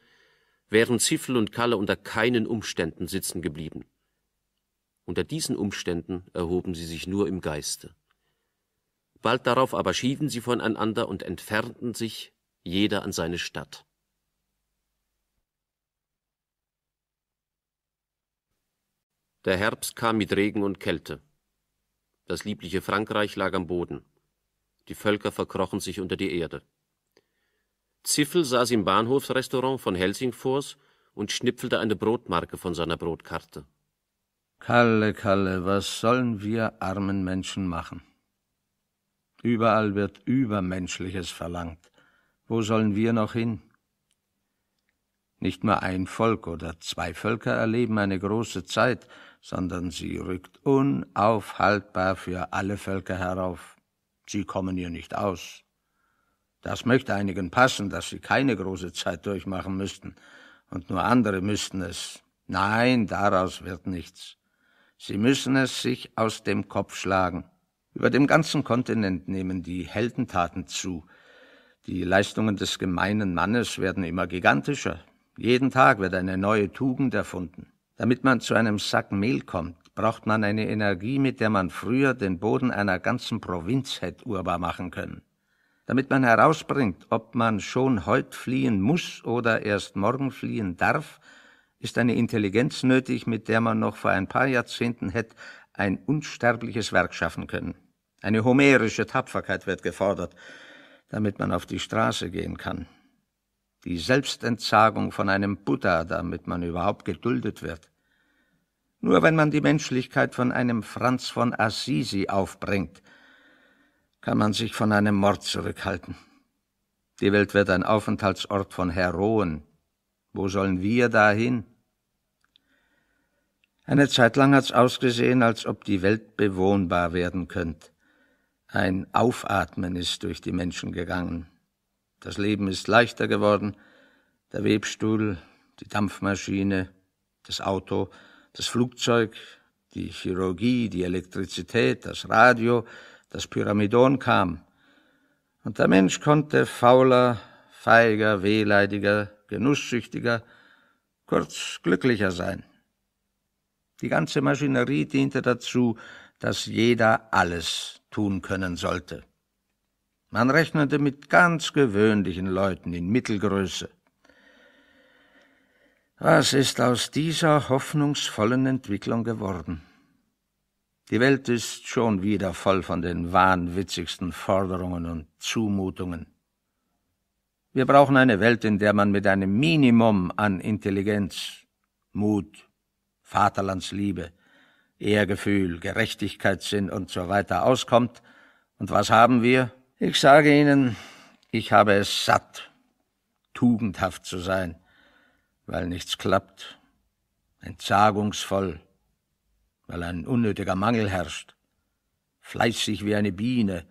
wären Ziffel und Kalle unter keinen Umständen sitzen geblieben. Unter diesen Umständen erhoben sie sich nur im Geiste. Bald darauf aber schieden sie voneinander und entfernten sich, jeder an seine Stadt. Der Herbst kam mit Regen und Kälte. Das liebliche Frankreich lag am Boden. Die Völker verkrochen sich unter die Erde. Ziffel saß im Bahnhofsrestaurant von Helsingfors und schnipfelte eine Brotmarke von seiner Brotkarte. Kalle, Kalle, was sollen wir armen Menschen machen? Überall wird Übermenschliches verlangt. Wo sollen wir noch hin? Nicht nur ein Volk oder zwei Völker erleben eine große Zeit, sondern sie rückt unaufhaltbar für alle Völker herauf. Sie kommen ihr nicht aus. Das möchte einigen passen, dass sie keine große Zeit durchmachen müssten, und nur andere müssten es. Nein, daraus wird nichts. Sie müssen es sich aus dem Kopf schlagen. Über dem ganzen Kontinent nehmen die Heldentaten zu. Die Leistungen des gemeinen Mannes werden immer gigantischer. Jeden Tag wird eine neue Tugend erfunden. Damit man zu einem Sack Mehl kommt, braucht man eine Energie, mit der man früher den Boden einer ganzen Provinz hätte urbar machen können. Damit man herausbringt, ob man schon heut fliehen muss oder erst morgen fliehen darf, ist eine Intelligenz nötig, mit der man noch vor ein paar Jahrzehnten hätte ein unsterbliches Werk schaffen können. Eine homerische Tapferkeit wird gefordert, damit man auf die Straße gehen kann. Die Selbstentsagung von einem Buddha, damit man überhaupt geduldet wird. Nur wenn man die Menschlichkeit von einem Franz von Assisi aufbringt, kann man sich von einem Mord zurückhalten. Die Welt wird ein Aufenthaltsort von Heroen. Wo sollen wir dahin? Eine Zeit lang hat's ausgesehen, als ob die Welt bewohnbar werden könnte. Ein Aufatmen ist durch die Menschen gegangen. Das Leben ist leichter geworden. Der Webstuhl, die Dampfmaschine, das Auto, das Flugzeug, die Chirurgie, die Elektrizität, das Radio, das Pyramidon kam. Und der Mensch konnte fauler, feiger, wehleidiger, genusssüchtiger, kurz glücklicher sein. Die ganze Maschinerie diente dazu, dass jeder alles tun können sollte. Man rechnete mit ganz gewöhnlichen Leuten in Mittelgröße. Was ist aus dieser hoffnungsvollen Entwicklung geworden? Die Welt ist schon wieder voll von den wahnwitzigsten Forderungen und Zumutungen. Wir brauchen eine Welt, in der man mit einem Minimum an Intelligenz, Mut Vaterlandsliebe, Ehrgefühl, Gerechtigkeitssinn und so weiter auskommt. Und was haben wir? Ich sage Ihnen, ich habe es satt, tugendhaft zu sein, weil nichts klappt, entsagungsvoll, weil ein unnötiger Mangel herrscht, fleißig wie eine Biene,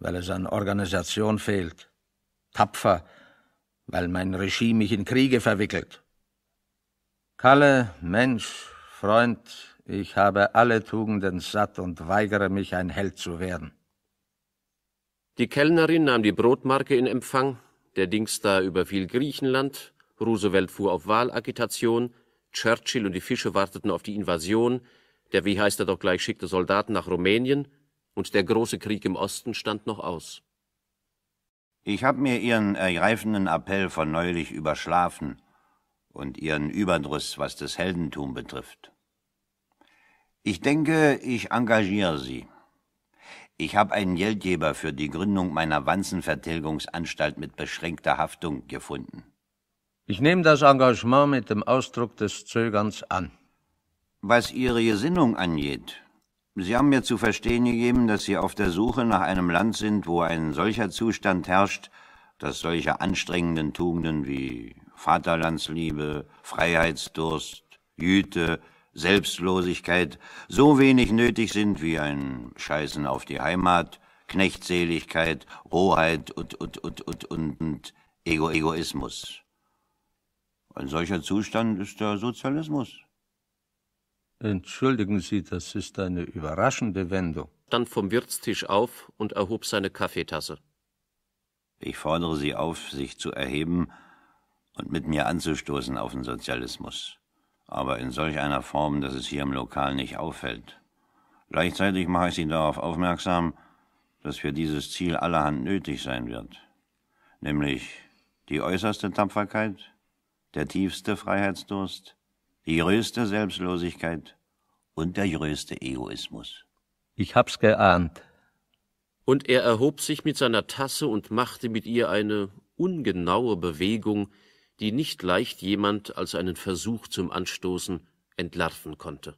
weil es an Organisation fehlt, tapfer, weil mein Regime mich in Kriege verwickelt, Kalle, Mensch, Freund, ich habe alle Tugenden satt und weigere mich, ein Held zu werden. Die Kellnerin nahm die Brotmarke in Empfang, der Dingsda überfiel Griechenland, Roosevelt fuhr auf Wahlagitation, Churchill und die Fische warteten auf die Invasion, der wie heißt er doch gleich schickte Soldaten nach Rumänien und der große Krieg im Osten stand noch aus. Ich habe mir Ihren ergreifenden Appell von neulich überschlafen und ihren Überdruss, was das Heldentum betrifft. Ich denke, ich engagiere Sie. Ich habe einen Geldgeber für die Gründung meiner Wanzenvertilgungsanstalt mit beschränkter Haftung gefunden. Ich nehme das Engagement mit dem Ausdruck des Zögerns an. Was Ihre Gesinnung angeht, Sie haben mir zu verstehen gegeben, dass Sie auf der Suche nach einem Land sind, wo ein solcher Zustand herrscht, dass solche anstrengenden Tugenden wie Vaterlandsliebe, Freiheitsdurst, Güte, Selbstlosigkeit so wenig nötig sind wie ein Scheißen auf die Heimat, Knechtseligkeit, Rohheit und, und, und, und, und, und Ego Egoismus. Ein solcher Zustand ist der Sozialismus. Entschuldigen Sie, das ist eine überraschende Wendung. Stand vom Wirtstisch auf und erhob seine Kaffeetasse. Ich fordere Sie auf, sich zu erheben und mit mir anzustoßen auf den Sozialismus. Aber in solch einer Form, dass es hier im Lokal nicht auffällt. Gleichzeitig mache ich Sie darauf aufmerksam, dass für dieses Ziel allerhand nötig sein wird. Nämlich die äußerste Tapferkeit, der tiefste Freiheitsdurst, die größte Selbstlosigkeit und der größte Egoismus. Ich hab's geahnt. Und er erhob sich mit seiner Tasse und machte mit ihr eine ungenaue Bewegung, die nicht leicht jemand als einen Versuch zum Anstoßen entlarven konnte.